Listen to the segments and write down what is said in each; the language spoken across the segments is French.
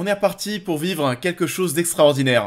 On est parti pour vivre quelque chose d'extraordinaire.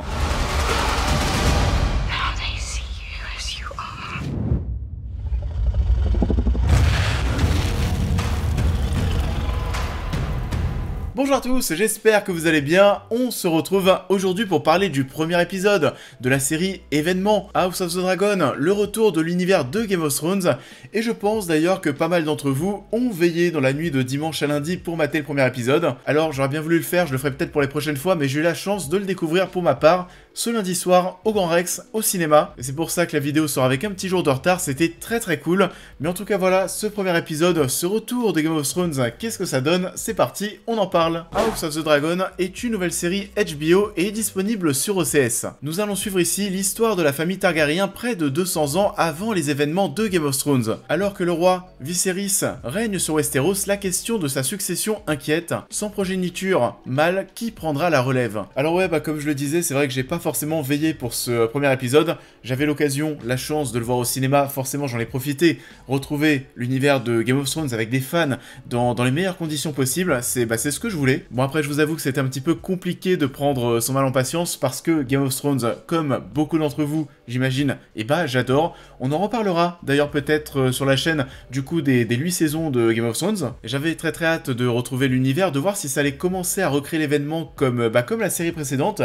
Bonjour à tous, j'espère que vous allez bien. On se retrouve aujourd'hui pour parler du premier épisode de la série événement House of the Dragon, le retour de l'univers de Game of Thrones. Et je pense d'ailleurs que pas mal d'entre vous ont veillé dans la nuit de dimanche à lundi pour mater le premier épisode. Alors j'aurais bien voulu le faire, je le ferai peut-être pour les prochaines fois, mais j'ai eu la chance de le découvrir pour ma part ce lundi soir au Grand Rex au cinéma. Et c'est pour ça que la vidéo sort avec un petit jour de retard, c'était très très cool. Mais en tout cas voilà, ce premier épisode, ce retour de Game of Thrones, qu'est-ce que ça donne C'est parti, on en parle. House of the Dragon est une nouvelle série HBO et est disponible sur OCS. Nous allons suivre ici l'histoire de la famille Targaryen près de 200 ans avant les événements de Game of Thrones. Alors que le roi Viserys règne sur Westeros, la question de sa succession inquiète. Sans progéniture, mal, qui prendra la relève Alors ouais, bah comme je le disais, c'est vrai que j'ai pas forcément veillé pour ce euh, premier épisode. J'avais l'occasion, la chance de le voir au cinéma, forcément j'en ai profité. Retrouver l'univers de Game of Thrones avec des fans dans, les meilleures conditions possibles, c'est bah, ce que je voulais. Bon après je vous avoue que c'était un petit peu compliqué de prendre euh, son mal en patience parce que Game of Thrones, comme beaucoup d'entre vous, j'imagine, et bah j'adore. On en reparlera d'ailleurs peut-être euh, sur la chaîne du coup des, des 8 saisons de Game of Thrones. J'avais très très hâte de retrouver l'univers, de voir si ça allait commencer à recréer l'événement comme, bah, comme la série précédente.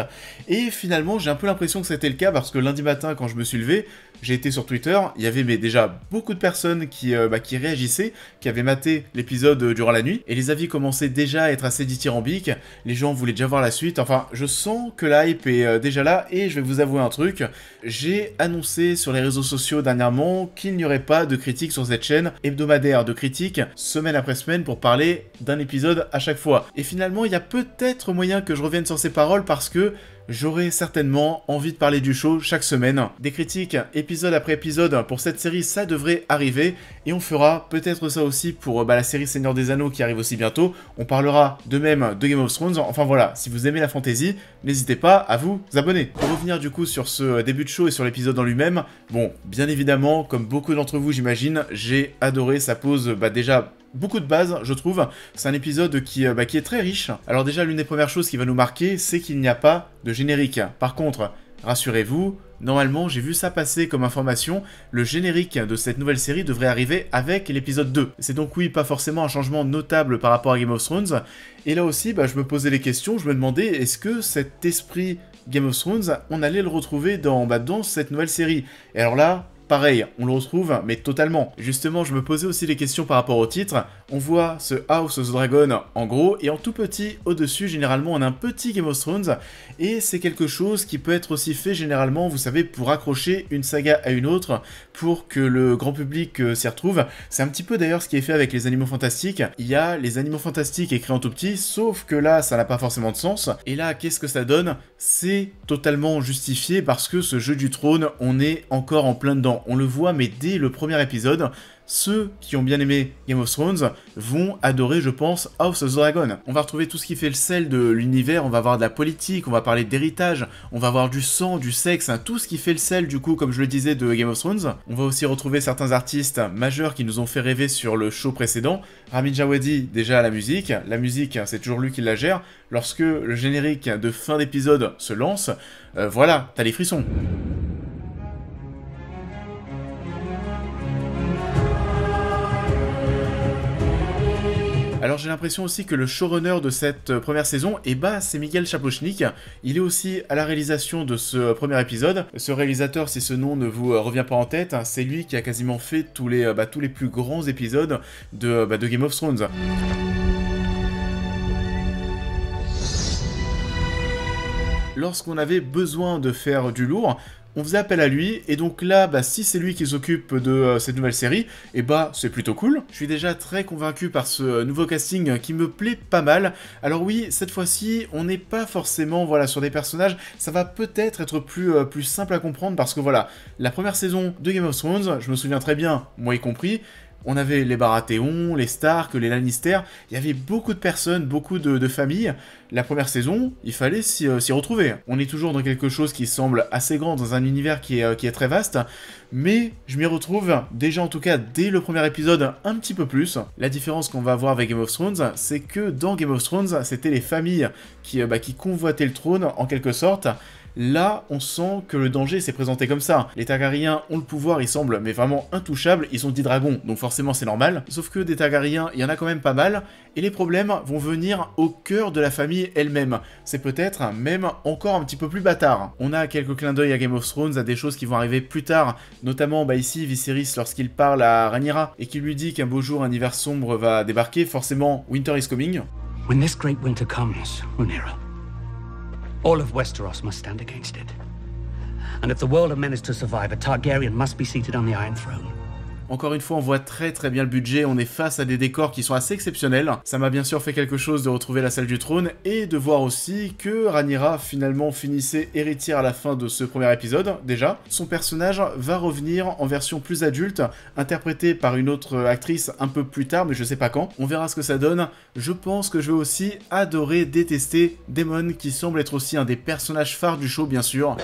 Et finalement j'ai un peu l'impression que c'était le cas parce que lundi matin, quand je me suis levé, j'ai été sur Twitter, il y avait déjà beaucoup de personnes euh, bah, qui, réagissaient, qui avaient maté l'épisode euh, durant la nuit, et les avis commençaient déjà à être assez dithyrambiques, les gens voulaient déjà voir la suite, enfin je sens que l'hype est euh, déjà là, et je vais vous avouer un truc, j'ai annoncé sur les réseaux sociaux dernièrement qu'il n'y aurait pas de critiques sur cette chaîne hebdomadaire de critiques, semaine après semaine, pour parler d'un épisode à chaque fois. Et finalement, il y a peut-être moyen que je revienne sur ces paroles parce que J'aurais certainement envie de parler du show chaque semaine. Des critiques épisode après épisode pour cette série, ça devrait arriver. Et on fera peut-être ça aussi pour bah, la série Seigneur des Anneaux qui arrive aussi bientôt. On parlera de même de Game of Thrones. Enfin voilà, si vous aimez la fantasy, n'hésitez pas à vous abonner. Pour revenir du coup sur ce euh, début de show et sur l'épisode en lui-même, bon, bien évidemment, comme beaucoup d'entre vous j'imagine, j'ai adoré sa pause, bah, déjà beaucoup de bases, je trouve. C'est un épisode qui, euh, bah, qui est très riche. Alors déjà, l'une des premières choses qui va nous marquer, c'est qu'il n'y a pas de générique. Par contre, rassurez-vous, Normalement, j'ai vu ça passer comme information, le générique de cette nouvelle série devrait arriver avec l'épisode 2. C'est donc oui, pas forcément un changement notable par rapport à Game of Thrones, et là aussi, bah, je me posais les questions, je me demandais, est-ce que cet esprit Game of Thrones, on allait le retrouver dans, bah, dans cette nouvelle série Et alors là, Pareil, on le retrouve, mais totalement. Justement, je me posais aussi des questions par rapport au titre on voit ce House of the Dragon en gros, et en tout petit, au-dessus, généralement, on a un petit Game of Thrones, et c'est quelque chose qui peut être aussi fait généralement, vous savez, pour accrocher une saga à une autre, pour que le grand public euh, s'y retrouve. C'est un petit peu d'ailleurs ce qui est fait avec les animaux fantastiques. Il y a les animaux fantastiques écrits en tout petit, sauf que là, ça n'a pas forcément de sens. Et là, qu'est-ce que ça donne C'est totalement justifié parce que ce jeu du trône, on est encore en plein dedans. On le voit, mais dès le premier épisode, ceux qui ont bien aimé Game of Thrones vont adorer, je pense, House of the Dragon. On va retrouver tout ce qui fait le sel de l'univers, on va voir de la politique, on va parler d'héritage, on va voir du sang, du sexe, hein, tout ce qui fait le sel, du coup, comme je le disais, de Game of Thrones. On va aussi retrouver certains artistes majeurs qui nous ont fait rêver sur le show précédent. Rami Jawadi déjà à la musique. La musique, c'est toujours lui qui la gère. Lorsque le générique de fin d'épisode se lance, euh, voilà, t'as les frissons. Alors j'ai l'impression aussi que le showrunner de cette euh, première saison, est bah c'est Miguel Chapochnik. Il est aussi à la réalisation de ce euh, premier épisode. Ce réalisateur, si ce nom ne vous euh, revient pas en tête, hein, c'est lui qui a quasiment fait tous les, bah, tous les plus grands épisodes de, bah, de Game of Thrones. Lorsqu'on avait besoin de faire du lourd, on faisait appel à lui, et donc là, bah, si c'est lui qui s'occupe de euh, cette nouvelle série, et eh bah c'est plutôt cool. Je suis déjà très convaincu par ce euh, nouveau casting qui me plaît pas mal. Alors oui, cette fois-ci, on n'est pas forcément voilà, sur des personnages, ça va peut-être être plus, euh, plus simple à comprendre, parce que voilà, la première saison de Game of Thrones, je me souviens très bien, moi y compris, on avait les Baratheon, les Stark, les Lannister. Il y avait beaucoup de personnes, beaucoup de, familles. La première saison, il fallait euh, s'y retrouver. On est toujours dans quelque chose qui semble assez grand, dans un univers qui est euh, très vaste mais je m'y retrouve déjà en tout cas dès le premier épisode un petit peu plus. La différence qu'on va avoir avec Game of Thrones, c'est que dans Game of Thrones, c'était les familles qui, euh, bah, qui convoitaient le trône en quelque sorte. Là, on sent que le danger s'est présenté comme ça. Les Targaryens ont le pouvoir, il semble, mais vraiment intouchables. Ils sont des dragons, donc forcément c'est normal. Sauf que des Targaryens, il y en a quand même pas mal, et les problèmes vont venir au cœur de la famille elle-même. C'est peut-être même encore un petit peu plus bâtard. On a quelques clins d'œil à Game of Thrones, à des choses qui vont arriver plus tard, notamment bah, ici Viserys lorsqu'il parle à Rhaenyra et qui lui dit qu'un beau jour un hiver sombre va débarquer, forcément Winter is coming. When this great winter comes, Rhaenyra, all of Westeros must stand against it. And if the world of men is to survive, a Targaryen must be seated on the Iron Throne. Encore une fois, on voit très très bien le budget, on est face à des décors qui sont assez exceptionnels. Ça m'a bien sûr fait quelque chose de retrouver la salle du trône et de voir aussi que Ranira finalement finissait héritière à la fin de ce premier épisode, déjà. Son personnage va revenir en version plus adulte, interprété par une autre actrice un peu plus tard, mais je sais pas quand. On verra ce que ça donne. Je pense que je vais aussi adorer détester Daemon, qui semble être aussi un des personnages phares du show, bien sûr.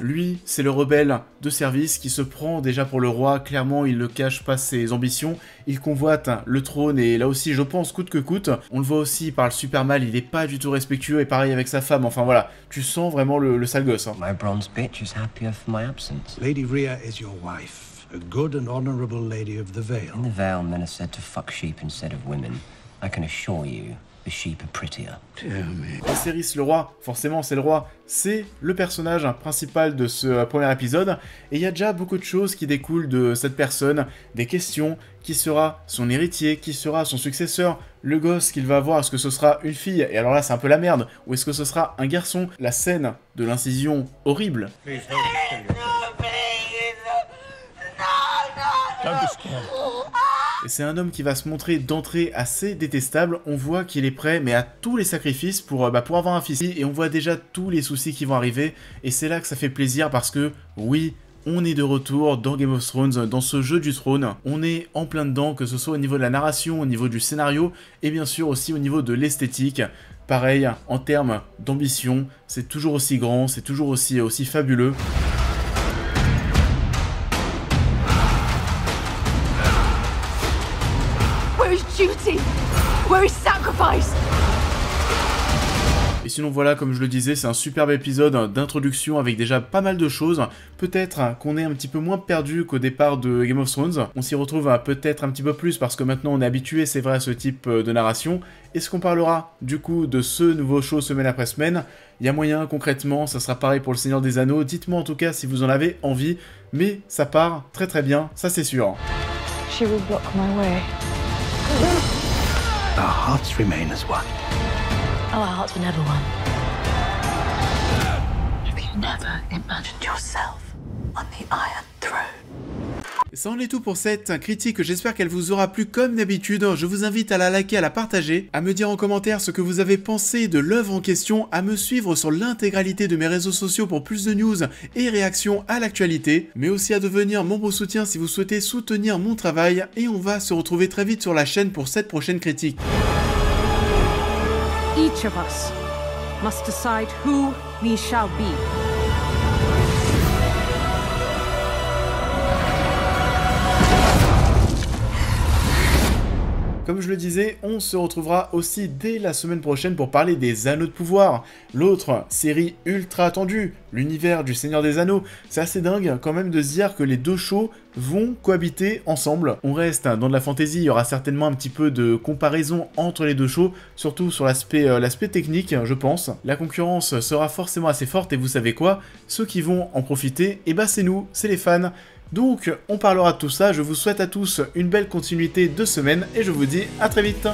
Lui, c'est le rebelle de service qui se prend déjà pour le roi, clairement il ne cache pas ses ambitions, il convoite le trône et là aussi je pense coûte que coûte, on le voit aussi, il parle super mal, il est pas du tout respectueux et pareil avec sa femme, enfin voilà, tu sens vraiment le, sale gosse. Hein. My bronze bitch is happier for my absence. Lady Rhea is your wife, a good and honorable lady of the Vale. In the Vale, men are said to fuck sheep instead of women, I can assure you. The le roi, forcément c'est le roi, c'est le personnage principal de ce euh, premier épisode, et il y a déjà beaucoup de choses qui découlent de cette personne, des questions, qui sera son héritier, qui sera son successeur, le gosse qu'il va avoir, est-ce que ce sera une fille, et alors là c'est un peu la merde, ou est-ce que ce sera un garçon, la scène de l'incision horrible. C'est un homme qui va se montrer d'entrée assez détestable. On voit qu'il est prêt, mais à tous les sacrifices euh, bah, pour, avoir un fils. Et on voit déjà tous les soucis qui vont arriver. Et c'est là que ça fait plaisir parce que, oui, on est de retour dans Game of Thrones, dans ce jeu du trône. On est en plein dedans, que ce soit au niveau de la narration, au niveau du scénario, et bien sûr aussi au niveau de l'esthétique. Pareil, en termes d'ambition, c'est toujours aussi grand, c'est toujours aussi, euh, aussi fabuleux. Et sinon voilà, comme je le disais, c'est un superbe épisode d'introduction avec déjà pas mal de choses. Peut-être qu'on est un petit peu moins perdu qu'au départ de Game of Thrones. On s'y retrouve peut-être un petit peu plus parce que maintenant on est habitué, c'est vrai, à ce type de narration. Est-ce qu'on parlera du coup de ce nouveau show semaine après semaine Il y a moyen concrètement, ça sera pareil pour le Seigneur des Anneaux. Dites-moi en tout cas si vous en avez envie, mais ça part très très bien, ça c'est sûr. She will block my way. Our hearts remain as one. Oh, our hearts were never one. Have you never imagined yourself on the Iron Throne? Ça en est tout pour cette critique, j'espère qu'elle vous aura plu comme d'habitude. Je vous invite à la liker, à la partager, à me dire en commentaire ce que vous avez pensé de l'œuvre en question, à me suivre sur l'intégralité de mes réseaux sociaux pour plus de news et réactions à l'actualité, mais aussi à devenir mon beau soutien si vous souhaitez soutenir mon travail, et on va se retrouver très vite sur la chaîne pour cette prochaine critique. who Comme je le disais, on se retrouvera aussi dès la semaine prochaine pour parler des Anneaux de Pouvoir, l'autre série ultra attendue, l'univers du Seigneur des Anneaux. C'est assez dingue quand même de se dire que les deux shows vont cohabiter ensemble. On reste dans de la fantaisie, il y aura certainement un petit peu de comparaison entre les deux shows, surtout sur l'aspect euh, technique, je pense. La concurrence sera forcément assez forte et vous savez quoi Ceux qui vont en profiter, eh ben, c'est nous, c'est les fans. Donc on parlera de tout ça, je vous souhaite à tous une belle continuité de semaine et je vous dis à très vite